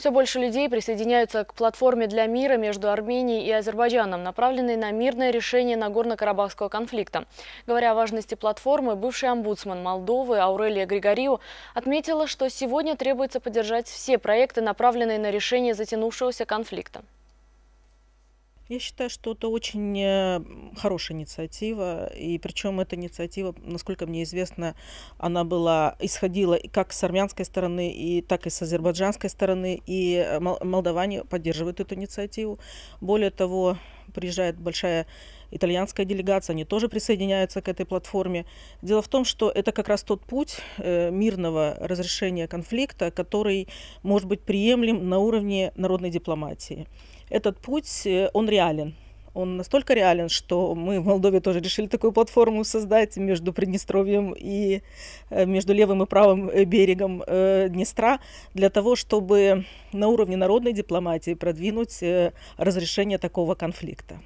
Все больше людей присоединяются к платформе для мира между Арменией и Азербайджаном, направленной на мирное решение Нагорно-Карабахского конфликта. Говоря о важности платформы, бывший омбудсман Молдовы Аурелия Григорио отметила, что сегодня требуется поддержать все проекты, направленные на решение затянувшегося конфликта. Я считаю, что это очень э, хорошая инициатива, и причем эта инициатива, насколько мне известно, она была, исходила как с армянской стороны, и так и с азербайджанской стороны, и э, молдаване поддерживают эту инициативу. Более того, приезжает большая итальянская делегация, они тоже присоединяются к этой платформе. Дело в том, что это как раз тот путь э, мирного разрешения конфликта, который может быть приемлем на уровне народной дипломатии. Этот путь, э, он реален. Он настолько реален, что мы в Молдове тоже решили такую платформу создать между Приднестровьем и э, между левым и правым берегом Днестра для того, чтобы на уровне народной дипломатии продвинуть разрешение такого конфликта.